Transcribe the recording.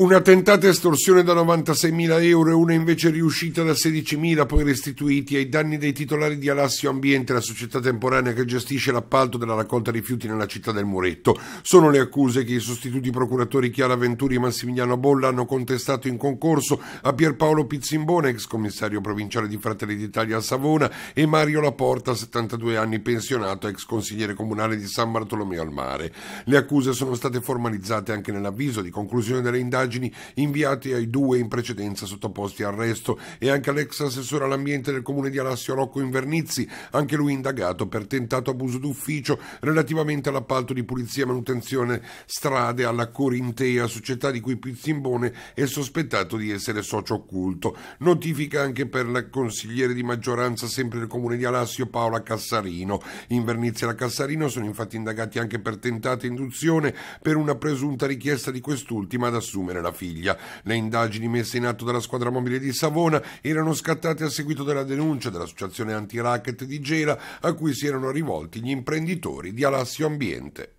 Una tentata estorsione da 96.000 euro e una invece riuscita da 16.000 poi restituiti ai danni dei titolari di Alassio Ambiente, la società temporanea che gestisce l'appalto della raccolta rifiuti nella città del Muretto. Sono le accuse che i sostituti procuratori Chiara Venturi e Massimiliano Bolla hanno contestato in concorso a Pierpaolo Pizzimbone, ex commissario provinciale di Fratelli d'Italia a Savona, e Mario Laporta, 72 anni, pensionato, ex consigliere comunale di San Bartolomeo al Mare. Le accuse sono state formalizzate anche nell'avviso di conclusione delle indagini immagini inviate ai due in precedenza sottoposti a arresto e anche all'ex assessore all'ambiente del comune di Alassio Rocco Invernizzi, anche lui indagato per tentato abuso d'ufficio relativamente all'appalto di pulizia e manutenzione strade alla Corintea, società di cui Pizzimbone è sospettato di essere socio occulto. Notifica anche per il consigliere di maggioranza sempre del comune di Alassio Paola Cassarino. Invernizzi e la Cassarino sono infatti indagati anche per tentata induzione per una presunta richiesta di quest'ultima ad assumere la figlia. Le indagini messe in atto dalla squadra mobile di Savona erano scattate a seguito della denuncia dell'associazione anti-racket di Gela a cui si erano rivolti gli imprenditori di Alassio Ambiente.